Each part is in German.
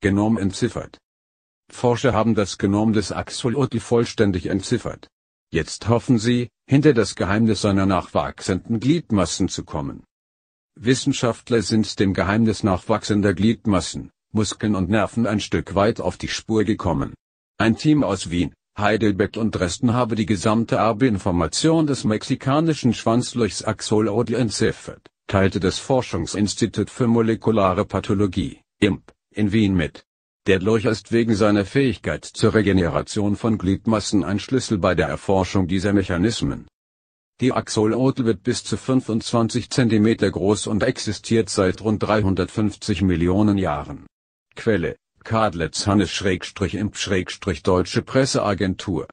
Genom entziffert. Forscher haben das Genom des Axolotl vollständig entziffert. Jetzt hoffen sie, hinter das Geheimnis seiner nachwachsenden Gliedmassen zu kommen. Wissenschaftler sind dem Geheimnis nachwachsender Gliedmassen, Muskeln und Nerven ein Stück weit auf die Spur gekommen. Ein Team aus Wien, Heidelberg und Dresden habe die gesamte Erbinformation des mexikanischen Schwanzlurchs Axolotl entziffert, teilte das Forschungsinstitut für molekulare Pathologie, IMP, in Wien mit. Der Lurch ist wegen seiner Fähigkeit zur Regeneration von Gliedmassen ein Schlüssel bei der Erforschung dieser Mechanismen. Die Axolotl wird bis zu 25 cm groß und existiert seit rund 350 Millionen Jahren. Quelle, Kadlitz Hannes-Imp-Deutsche Presseagentur.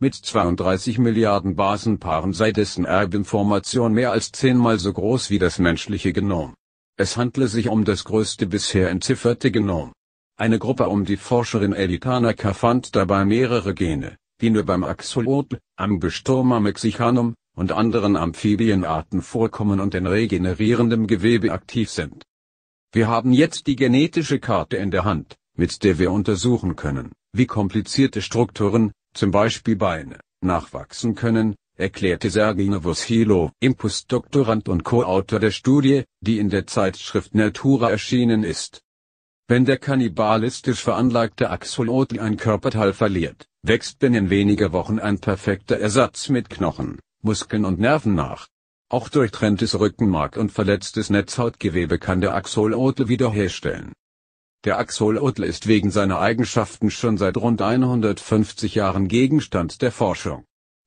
Mit 32 Milliarden Basenpaaren sei dessen Erbinformation mehr als zehnmal so groß wie das menschliche Genom. Es handle sich um das größte bisher entzifferte Genom. Eine Gruppe um die Forscherin Ellie fand dabei mehrere Gene, die nur beim Axolotl, am mexicanum, und anderen Amphibienarten vorkommen und in regenerierendem Gewebe aktiv sind. Wir haben jetzt die genetische Karte in der Hand, mit der wir untersuchen können, wie komplizierte Strukturen, zum Beispiel Beine, nachwachsen können, erklärte Sergei Novosilov, Impostdoktorand und Co-Autor der Studie, die in der Zeitschrift Natura erschienen ist. Wenn der kannibalistisch veranlagte Axolotl ein Körperteil verliert, wächst binnen weniger Wochen ein perfekter Ersatz mit Knochen, Muskeln und Nerven nach. Auch durchtrenntes Rückenmark und verletztes Netzhautgewebe kann der Axolotl wiederherstellen. Der Axolotl ist wegen seiner Eigenschaften schon seit rund 150 Jahren Gegenstand der Forschung.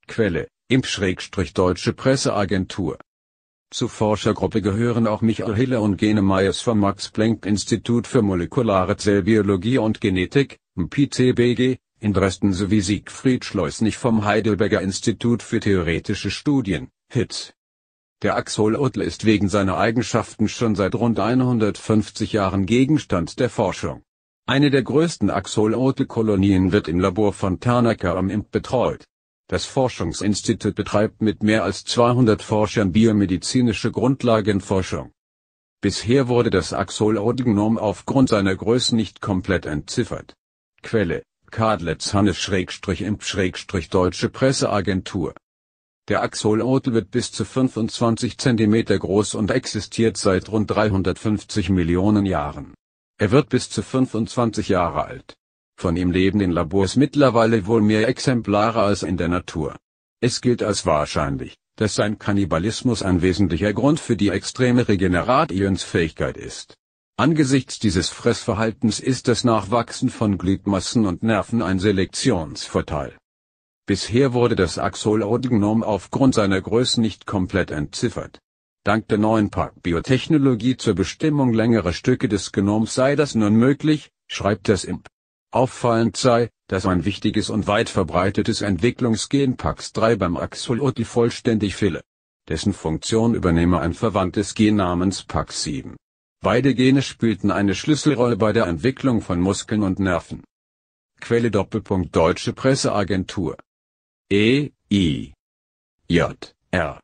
Quelle Imp-Deutsche Presseagentur. Zur Forschergruppe gehören auch Michael Hiller und Gene Meyers vom Max-Planck-Institut für molekulare Zellbiologie und Genetik, MPCBG, in Dresden sowie Siegfried Schleusnig vom Heidelberger Institut für theoretische Studien, HITS. Der Axolotl ist wegen seiner Eigenschaften schon seit rund 150 Jahren Gegenstand der Forschung. Eine der größten Axolotl-Kolonien wird im Labor von Tanaka am Imp betreut. Das Forschungsinstitut betreibt mit mehr als 200 Forschern biomedizinische Grundlagenforschung. Bisher wurde das Axolotl-Genom aufgrund seiner Größe nicht komplett entziffert. Quelle: Kadlitz Hannes-Imp-Deutsche Presseagentur der Axolotl wird bis zu 25 cm groß und existiert seit rund 350 Millionen Jahren. Er wird bis zu 25 Jahre alt. Von ihm leben in Labors mittlerweile wohl mehr Exemplare als in der Natur. Es gilt als wahrscheinlich, dass sein Kannibalismus ein wesentlicher Grund für die extreme Regenerationsfähigkeit ist. Angesichts dieses Fressverhaltens ist das Nachwachsen von Gliedmassen und Nerven ein Selektionsvorteil. Bisher wurde das Axolotgnom aufgrund seiner Größe nicht komplett entziffert. Dank der neuen Park-Biotechnologie zur Bestimmung längerer Stücke des Genoms sei das nun möglich, schreibt das IMP. Auffallend sei, dass ein wichtiges und weit verbreitetes Entwicklungsgen PAX3 beim Axolotl vollständig fehle. Dessen Funktion übernehme ein verwandtes Gen namens PAX7. Beide Gene spielten eine Schlüsselrolle bei der Entwicklung von Muskeln und Nerven. Quelle Doppelpunkt Deutsche Presseagentur. E, I, J, R.